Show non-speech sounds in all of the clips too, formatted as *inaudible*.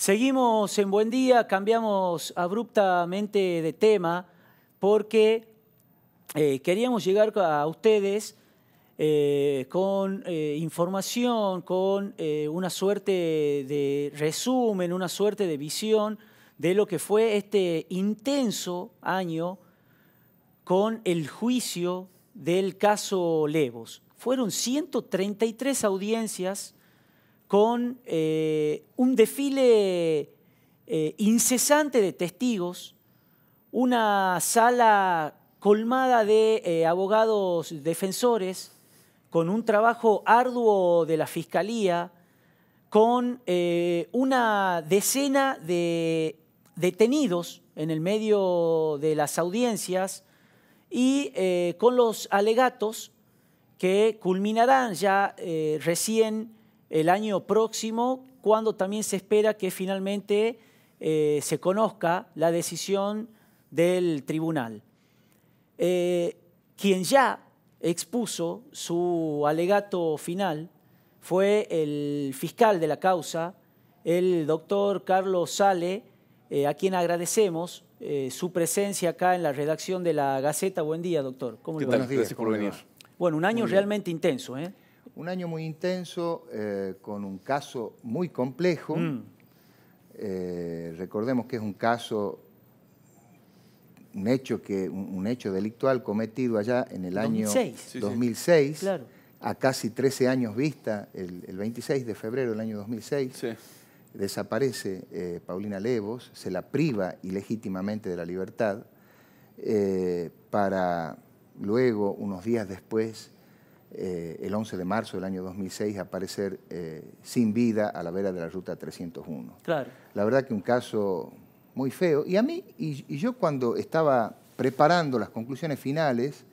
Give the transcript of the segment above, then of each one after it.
Seguimos en Buen Día, cambiamos abruptamente de tema porque eh, queríamos llegar a ustedes eh, con eh, información, con una suerte de resumen, una suerte de visión de lo que fue este intenso año con el juicio del caso Levos. Fueron 133 audiencias con eh, un desfile eh, incesante de testigos, una sala colmada de eh, abogados defensores, con un trabajo arduo de la Fiscalía, con una decena de detenidos en el medio de las audiencias y con los alegatos que culminarán ya recién el año próximo, cuando también se espera que finalmente eh, se conozca la decisión del tribunal. Eh, quien ya expuso su alegato final fue el fiscal de la causa, el doctor Carlos Sale, eh, a quien agradecemos su presencia acá en la redacción de la Gaceta. Buen día, doctor. ¿Qué por venir. Bueno, un año realmente intenso. ¿eh? Un año muy intenso, eh, con un caso muy complejo. Mm. Eh, recordemos que es un caso, un hecho, que, un, hecho delictual cometido allá en el año 2006, a casi 13 años vista, el, 26 de febrero del año 2006. Desaparece eh, Paulina Levos, se la priva ilegítimamente de la libertad para luego, unos días después, eh, el 11 de marzo del año 2006 aparecer eh, sin vida a la vera de la ruta 301. Claro. La verdad que un caso muy feo. Y a mí, y, yo cuando estaba preparando las conclusiones finales,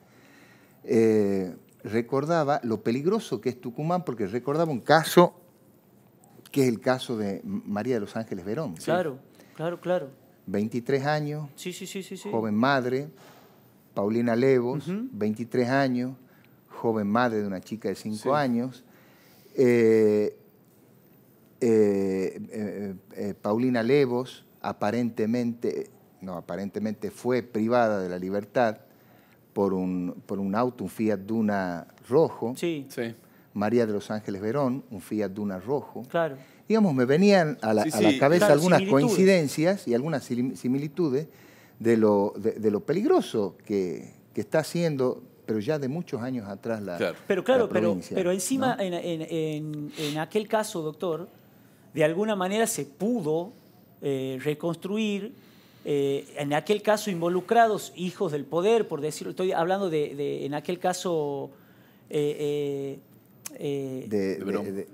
eh, recordaba lo peligroso que es Tucumán, porque recordaba un caso que es el caso de María de los Ángeles Verón. Claro, claro, claro. 23 años, sí, sí, joven madre, Paulina Levos, 23 años, joven madre de una chica de cinco años. Eh, eh, eh, Paulina Levos aparentemente, no, aparentemente fue privada de la libertad por un, por un auto, un Fiat Duna rojo. Sí. María de los Ángeles Verón, un Fiat Duna rojo. Claro. Digamos, me venían a la, cabeza algunas coincidencias y algunas similitudes de lo, lo peligroso que, que está haciendo pero ya de muchos años atrás la. Pero claro, pero, pero encima en, en, en, aquel caso, doctor, de alguna manera se pudo eh, reconstruir. Eh, en aquel caso involucrados hijos del poder, por decirlo, estoy hablando de, de en aquel caso eh, de,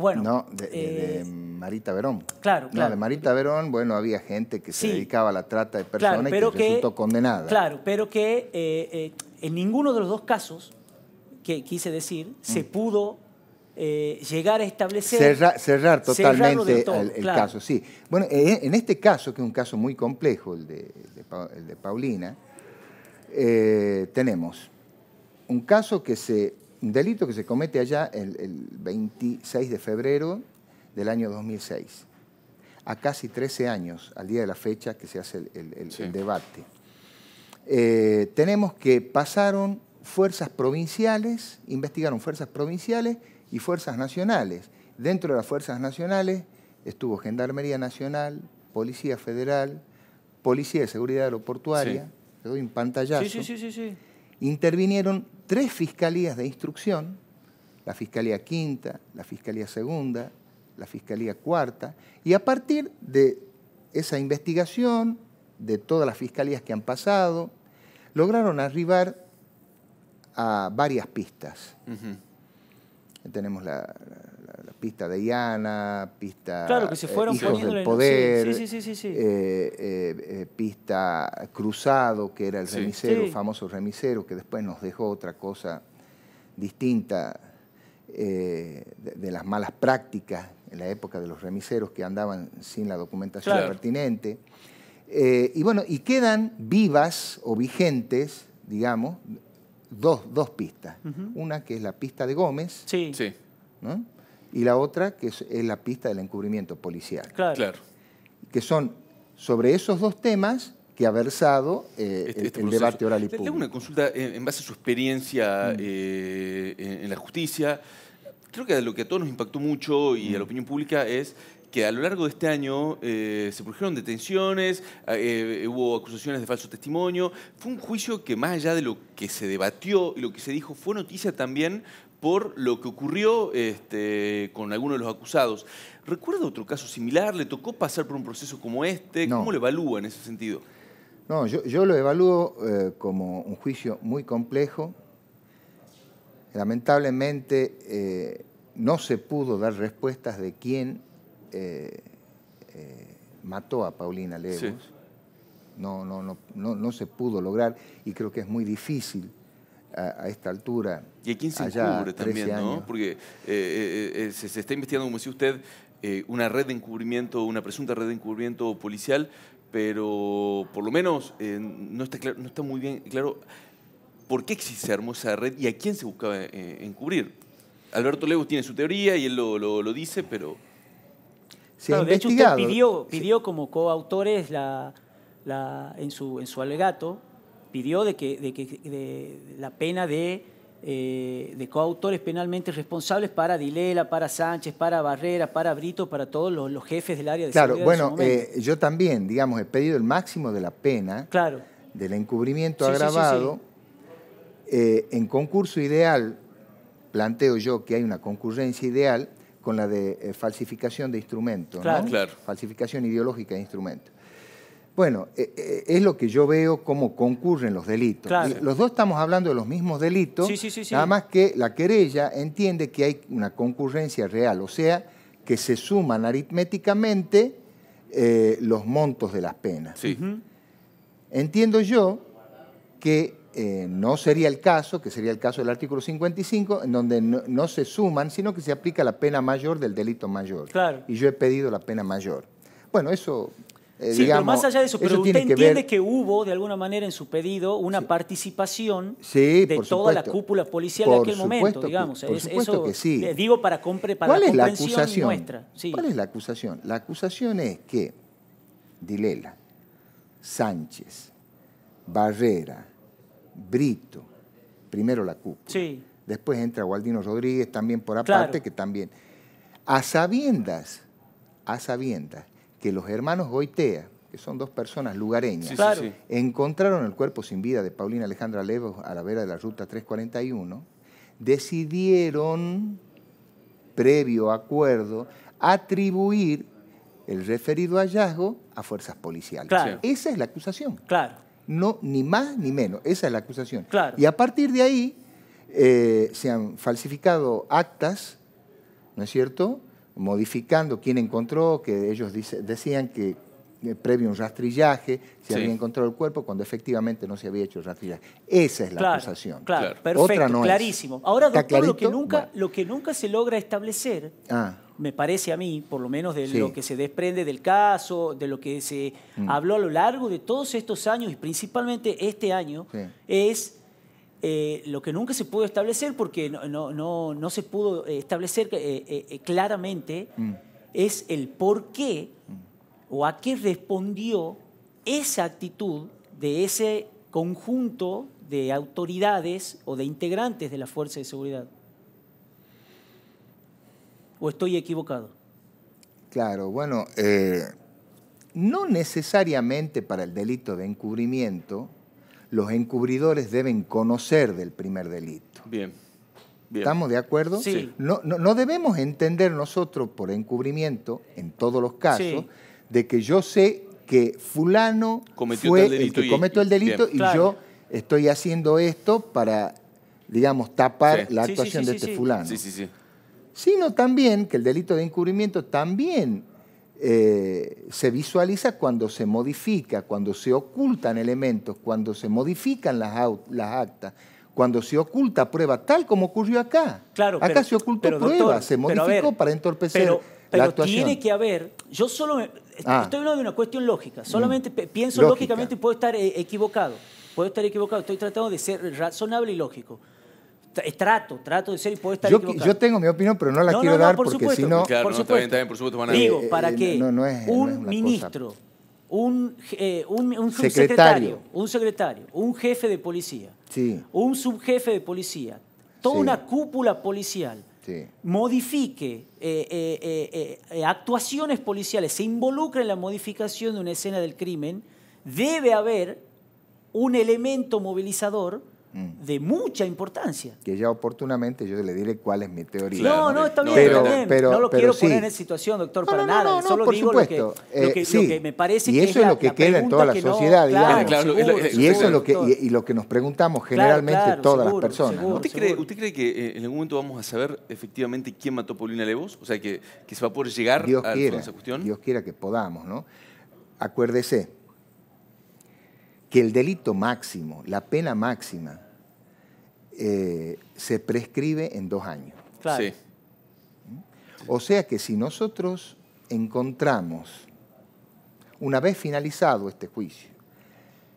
bueno, no, de, Marita Verón. Claro, claro. de Marita Verón, bueno, había gente que se dedicaba a la trata de personas claro, pero y que, resultó condenada. Claro, pero que en ninguno de los dos casos que quise decir mm. se pudo eh, llegar a establecer... cerrar totalmente el, caso, sí. Bueno, eh, en este caso, que es un caso muy complejo, el de, Paulina, eh, tenemos un caso que se... Un delito que se comete allá el, 26 de febrero del año 2006 a casi 13 años, al día de la fecha que se hace el debate. Eh, tenemos que pasaron fuerzas provinciales, investigaron fuerzas provinciales y fuerzas nacionales. Dentro de las fuerzas nacionales estuvo Gendarmería Nacional, Policía Federal, Policía de Seguridad Aeroportuaria, sí. doy un pantallazo. Sí, sí, sí, sí, Intervinieron tres fiscalías de instrucción, la Fiscalía Quinta, la Fiscalía Segunda, la Fiscalía Cuarta, y a partir de esa investigación, de todas las fiscalías que han pasado, lograron arribar a varias pistas. Tenemos la, pista de Iana, pista claro, que eh, fueron Hijos del Poder, eh, eh, pista Cruzado, que era el remisero, famoso remisero, que después nos dejó otra cosa distinta de, las malas prácticas en la época de los remiseros que andaban sin la documentación pertinente. Eh, y bueno, y quedan vivas o vigentes, digamos, dos, pistas. Una que es la pista de Gómez. Y la otra que es, la pista del encubrimiento policial. Claro. Que son sobre esos dos temas que ha versado eh, este, el, este debate oral y público. Tengo una consulta en, base a su experiencia mm. eh, en, en la justicia creo que lo que a todos nos impactó mucho y a la mm. opinión pública es que a lo largo de este año eh, se produjeron detenciones, ah, eh, hubo acusaciones de falso testimonio. Fue un juicio que más allá de lo que se debatió y lo que se dijo, fue noticia también por lo que ocurrió este, con algunos de los acusados. ¿Recuerda otro caso similar? ¿Le tocó pasar por un proceso como este? ¿Cómo lo evalúa en ese sentido? No, yo, lo evalúo eh, como un juicio muy complejo. Lamentablemente no se pudo dar respuestas de quién eh, eh, mató a Paulina Lemos. No, no, no, no, se pudo lograr y creo que es muy difícil a, esta altura. Y a quién eh, se encubre también, Porque se, está investigando, como decía usted, una red de encubrimiento, una presunta red de encubrimiento policial, pero por lo menos no, está no está muy bien claro por qué existe esa red y a quién se buscaba encubrir. Alberto Legos tiene su teoría y él lo, lo dice, pero de Hecho pidió, pidió como coautores la, la, en, su, en su alegato, pidió de que, de que la pena de, eh, de coautores penalmente responsables para Dilela, para Sánchez, para Barrera, para Brito, para todos los, jefes del área de claro, seguridad. Claro, bueno, eh, yo también, digamos, he pedido el máximo de la pena claro. del encubrimiento agravado. Eh, en concurso ideal, planteo yo que hay una concurrencia ideal, con la de eh, falsificación de instrumentos, falsificación ideológica de instrumentos. Bueno, eh, eh, es lo que yo veo como concurren los delitos. Los dos estamos hablando de los mismos delitos, nada más que la querella entiende que hay una concurrencia real, o sea, que se suman aritméticamente los montos de las penas. Entiendo yo que eh, no sería el caso, que sería el caso del artículo 55, en donde no, se suman, sino que se aplica la pena mayor del delito mayor. Y yo he pedido la pena mayor. Bueno, eso... Eh, sí, digamos, pero más allá de eso, pero usted entiende que hubo, de alguna manera, en su pedido, una participación de toda la cúpula policial de aquel momento, digamos. eso, que sí. digo para, compre, ¿Cuál la es acusación? ¿Cuál es la acusación? La acusación es que Dilela, Sánchez, Barrera, Brito, primero la CUP, Después entra Gualdino Rodríguez también por aparte, que también. A sabiendas, a sabiendas, que los hermanos Goitea, que son dos personas lugareñas, encontraron el cuerpo sin vida de Paulina Alejandra Levos a la vera de la ruta 341, decidieron, previo acuerdo, atribuir el referido hallazgo a fuerzas policiales. Esa es la acusación. Claro no ni más ni menos. Esa es la acusación. Y a partir de ahí eh, se han falsificado actas, ¿no es cierto? Modificando quién encontró, que ellos decían que eh, previo un rastrillaje se había encontrado el cuerpo cuando efectivamente no se había hecho el rastrillaje. Esa es la acusación. Claro, perfecto, Otra no clarísimo. Ahora, doctor, lo que, nunca, lo que nunca se logra establecer. Ah me parece a mí, por lo menos de lo que se desprende del caso, de lo que se mm. habló a lo largo de todos estos años y principalmente este año, es eh, lo que nunca se pudo establecer, porque no, no, no, se pudo establecer eh, eh, claramente, mm. es el por qué mm. o a qué respondió esa actitud de ese conjunto de autoridades o de integrantes de la Fuerza de Seguridad. ¿O estoy equivocado? Claro, bueno, eh, no necesariamente para el delito de encubrimiento, los encubridores deben conocer del primer delito. Bien. ¿Estamos de acuerdo? Sí. No, no, debemos entender nosotros por encubrimiento, en todos los casos, de que yo sé que fulano Cometió fue el que cometió el delito y yo estoy haciendo esto para, digamos, tapar la actuación de este fulano. Sí, sí, sí sino también que el delito de encubrimiento también eh, se visualiza cuando se modifica, cuando se ocultan elementos, cuando se modifican las, actas, cuando se oculta prueba, tal como ocurrió acá. acá se ocultó prueba, se modificó para entorpecer la actuación. Pero tiene que haber, yo solo ah. estoy hablando de una cuestión lógica, solamente mm. pienso lógicamente y puedo estar eh, equivocado, puedo estar equivocado, estoy tratando de ser razonable y lógico trato, trato de ser y puedo estar yo, Yo tengo mi opinión, pero no la quiero dar porque si no... por supuesto. También, por supuesto Digo, eh, para eh, que un ministro, un, eh, subsecretario, un secretario, un jefe de policía, un subjefe de policía, toda una cúpula policial modifique actuaciones policiales, se involucre en la modificación de una escena del crimen, debe haber un elemento movilizador Mm. de mucha importancia. Que ya oportunamente yo le diré cuál es mi teoría. no, no, está bien, pero, está bien. no lo quiero poner en situación, doctor, para nada. Solo por digo supuesto. Lo, eh, que, que, me parece y eso es, lo que queda en toda la sociedad, y eso es lo que y, lo que nos preguntamos generalmente todas las personas. ¿Usted cree, que eh, en algún momento vamos a saber efectivamente quién mató a Paulina Levos? O sea, que, que se va a poder llegar a esa cuestión. Dios quiera que podamos, ¿no? Acuérdese, que el delito máximo, la pena máxima, eh, se prescribe en dos años. Claro. O sea que si nosotros encontramos, una vez finalizado este juicio,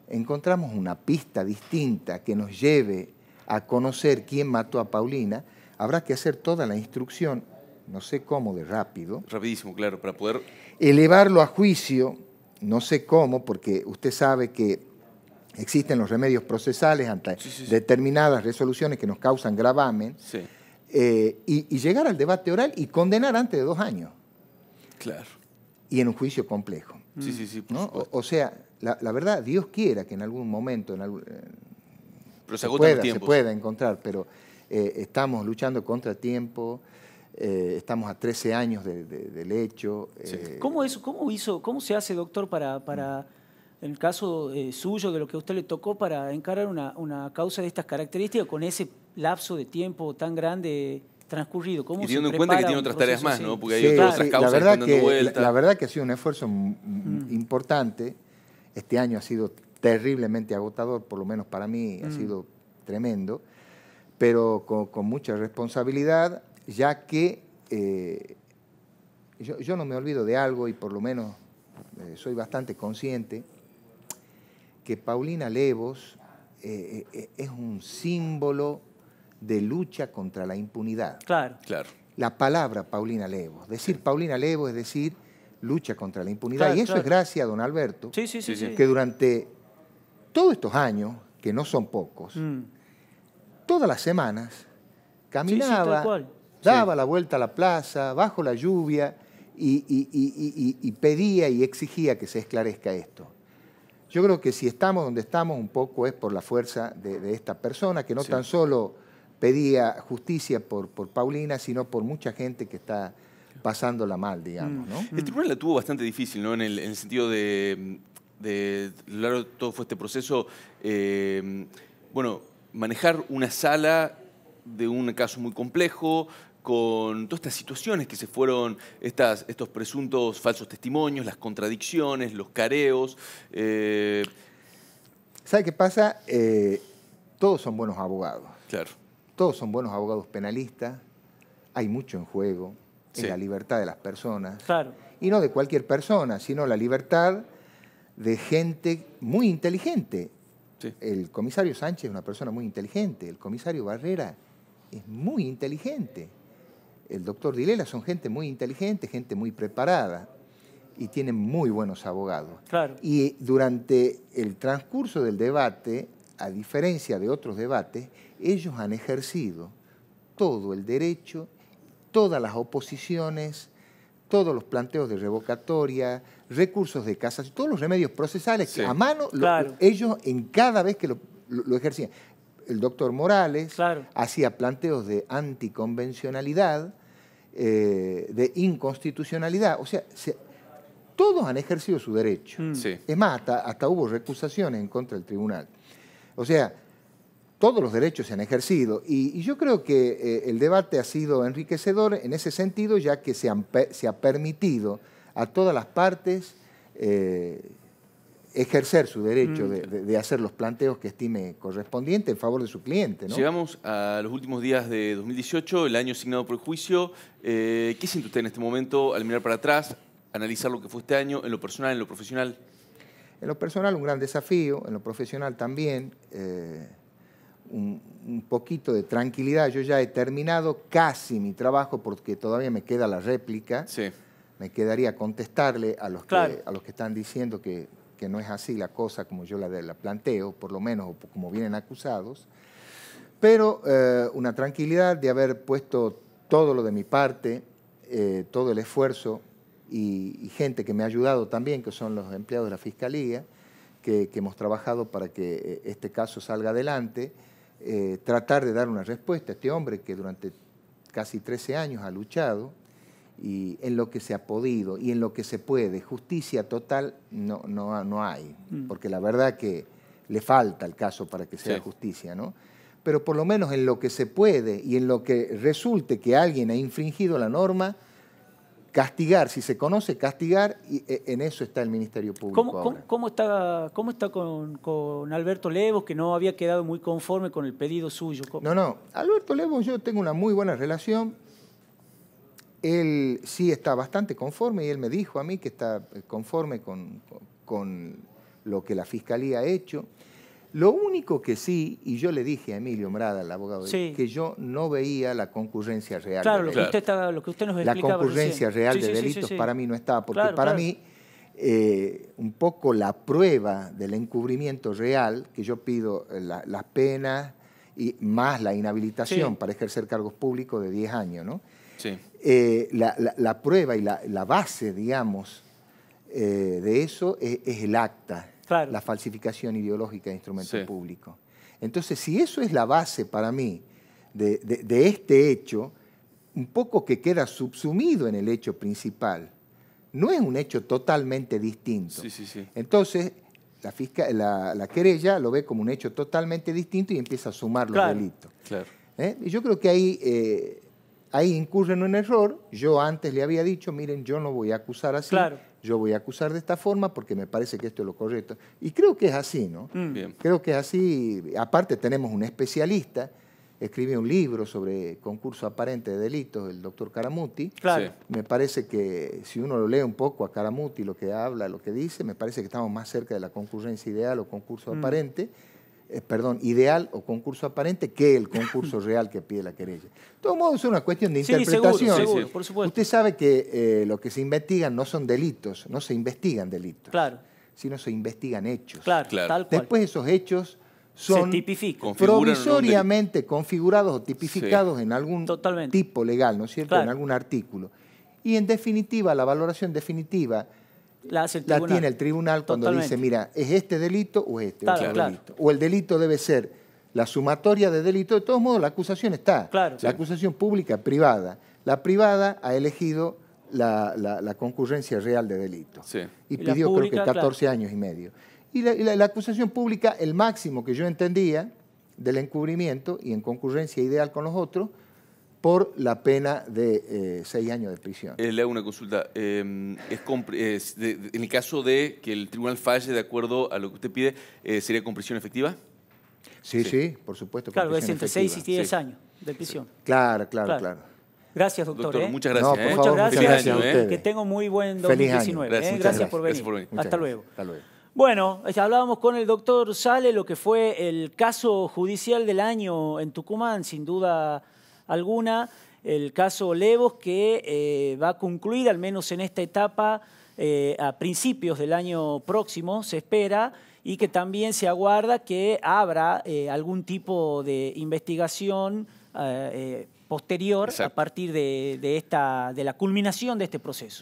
encontramos una pista distinta que nos lleve a conocer quién mató a Paulina, habrá que hacer toda la instrucción, no sé cómo de rápido. Rapidísimo, claro, para poder... Elevarlo a juicio, no sé cómo, porque usted sabe que Existen los remedios procesales ante determinadas resoluciones que nos causan gravamen. Eh, y, llegar al debate oral y condenar antes de dos años. Claro. Y en un juicio complejo. Sí, sí, sí. O, sea, la, verdad, Dios quiera que en algún momento en algún, eh, se, pueda, se, pueda, encontrar, pero eh, estamos luchando contra tiempo. estamos a 13 años del hecho. ¿Cómo, es, ¿Cómo, hizo, ¿Cómo se hace, doctor, para mm el caso eh, suyo, de lo que a usted le tocó para encarar una, causa de estas características con ese lapso de tiempo tan grande transcurrido? y teniendo en cuenta que tiene otras tareas más, ¿no? Porque hay otras causas la verdad que, la, la, verdad que ha sido un esfuerzo mm. importante. Este año ha sido terriblemente agotador, por lo menos para mí ha mm. sido tremendo, pero con, mucha responsabilidad, ya que eh, yo no me olvido de algo y por lo menos eh, soy bastante consciente que Paulina Levos eh, eh, eh, es un símbolo de lucha contra la impunidad. Claro. La palabra Paulina Levos. Decir Paulina Levos es decir lucha contra la impunidad. y eso es gracias a don Alberto, que durante todos estos años, que no son pocos, mm. todas las semanas caminaba, daba la vuelta a la plaza, bajo la lluvia, y pedía y exigía que se esclarezca esto. Yo creo que si estamos donde estamos un poco es por la fuerza de, esta persona, que no tan solo pedía justicia por, por Paulina, sino por mucha gente que está pasándola mal, digamos. El tribunal la tuvo bastante difícil, ¿no? En el, en el sentido de, de, todo fue este proceso, eh, bueno, manejar una sala de un caso muy complejo, con todas estas situaciones que se fueron, estas, estos presuntos falsos testimonios, las contradicciones, los careos. Eh, ¿Sabe qué pasa? Eh, todos son buenos abogados. Claro. Todos son buenos abogados penalistas. Hay mucho en juego en la libertad de las personas. Claro. Y no de cualquier persona, sino la libertad de gente muy inteligente. El comisario Sánchez es una persona muy inteligente, el comisario Barrera es muy inteligente el doctor Dilela son gente muy inteligente, gente muy preparada y tienen muy buenos abogados. Y durante el transcurso del debate, a diferencia de otros debates, ellos han ejercido todo el derecho, todas las oposiciones, todos los planteos de revocatoria, recursos de casas, todos los remedios procesales a mano ellos en cada vez que lo, ejercían. El doctor Morales hacía planteos de anticonvencionalidad, eh, de inconstitucionalidad. O sea, todos han ejercido su derecho. Mm. Es más, hasta, hubo recusaciones en contra del tribunal. O sea, todos los derechos se han ejercido. Y, yo creo que eh, el debate ha sido enriquecedor en ese sentido, ya que se, se ha permitido a todas las partes eh, ejercer su derecho mm. de, hacer los planteos que estime correspondiente en favor de su cliente. Llegamos a los últimos días de 2018, el año asignado por el juicio. Eh, ¿Qué siente usted en este momento al mirar para atrás, analizar lo que fue este año en lo personal, en lo profesional? En lo personal un gran desafío, en lo profesional también. Eh, un, poquito de tranquilidad. Yo ya he terminado casi mi trabajo porque todavía me queda la réplica. Sí. Me quedaría contestarle a los que están diciendo que que no es así la cosa como yo la, planteo, por lo menos como vienen acusados, pero eh, una tranquilidad de haber puesto todo lo de mi parte, eh, todo el esfuerzo y, gente que me ha ayudado también, que son los empleados de la Fiscalía, que, hemos trabajado para que eh, este caso salga adelante, tratar de dar una respuesta a este hombre que durante casi 13 años ha luchado y en lo que se ha podido y en lo que se puede. Justicia total no, no, no hay, mm. porque la verdad que le falta el caso para que sea justicia, ¿no? Pero por lo menos en lo que se puede y en lo que resulte que alguien ha infringido la norma, castigar, si se conoce, castigar, y eh, en eso está el Ministerio Público. ¿Cómo, ahora. ¿cómo, está, con, Alberto Levo, que no había quedado muy conforme con el pedido suyo? No, no, Alberto Levo yo tengo una muy buena relación él sí está bastante conforme y él me dijo a mí que está eh, conforme con, lo que la fiscalía ha hecho. Lo único que sí, y yo le dije a Emilio Mrada, el abogado, que yo no veía la concurrencia real. de Lo, que usted lo que usted nos La concurrencia real de delitos para mí no estaba, porque para mí eh, un poco la prueba del encubrimiento real, que yo pido eh, las penas y más la inhabilitación para ejercer cargos públicos de 10 años, ¿no? Eh, la, prueba y la, base, digamos, eh, de eso es, el acta, la falsificación ideológica de instrumentos públicos. Entonces, si eso es la base para mí de, este hecho, un poco que queda subsumido en el hecho principal, no es un hecho totalmente distinto. Entonces, la, la, querella lo ve como un hecho totalmente distinto y empieza a sumar los delitos. ¿Eh? Y yo creo que ahí ahí incurren en un error. Yo antes le había dicho, miren, yo no voy a acusar así, yo voy a acusar de esta forma porque me parece que esto es lo correcto. Y creo que es así, ¿no? Mm. Creo que es así. Aparte tenemos un especialista, escribe un libro sobre concurso aparente de delitos, el doctor Caramuti. Me parece que si uno lo lee un poco a Caramuti, lo que habla, lo que dice, me parece que estamos más cerca de la concurrencia ideal o concurso mm. aparente eh, perdón, ideal o concurso aparente que el concurso *laughs* real que pide la querella. De todos modos, es una cuestión de interpretación. seguro, por supuesto. Usted sabe que eh, lo que se investigan no son delitos, no se investigan delitos. Claro. Sino se investigan hechos. Claro, claro. Después esos hechos son provisoriamente configurados o tipificados en algún tipo legal, ¿no es cierto? En algún artículo. Y en definitiva, la valoración definitiva la, tiene el tribunal cuando dice, mira, ¿es este delito o este delito? O el delito debe ser la sumatoria de delito. De todos modos, la acusación está. la acusación pública, privada. La privada ha elegido la, concurrencia real de delito. Y, pidió creo que 14 años y medio. y la acusación pública, el máximo que yo entendía del encubrimiento y en concurrencia ideal con los otros, por la pena de eh, seis años de prisión. Eh, le hago una consulta. Em, en el caso de que el tribunal falle de acuerdo a lo que usted pide, eh, ¿sería con prisión efectiva? Sí, sí, por supuesto. Claro, es entre seis y 10 años de prisión. Claro, claro, claro, Gracias, doctor. muchas gracias. muchas gracias. Año, que tengo muy buen 2019. Gracias, por venir. Hasta, luego. Hasta luego. Bueno, hablábamos con el doctor Sale, lo que fue el caso judicial del año en Tucumán, sin duda alguna. El caso Levos que eh, va a concluir, al menos en esta etapa, eh, a principios del año próximo, se espera, y que también se aguarda que abra eh, algún tipo de investigación posterior a partir de, esta, de la culminación de este proceso.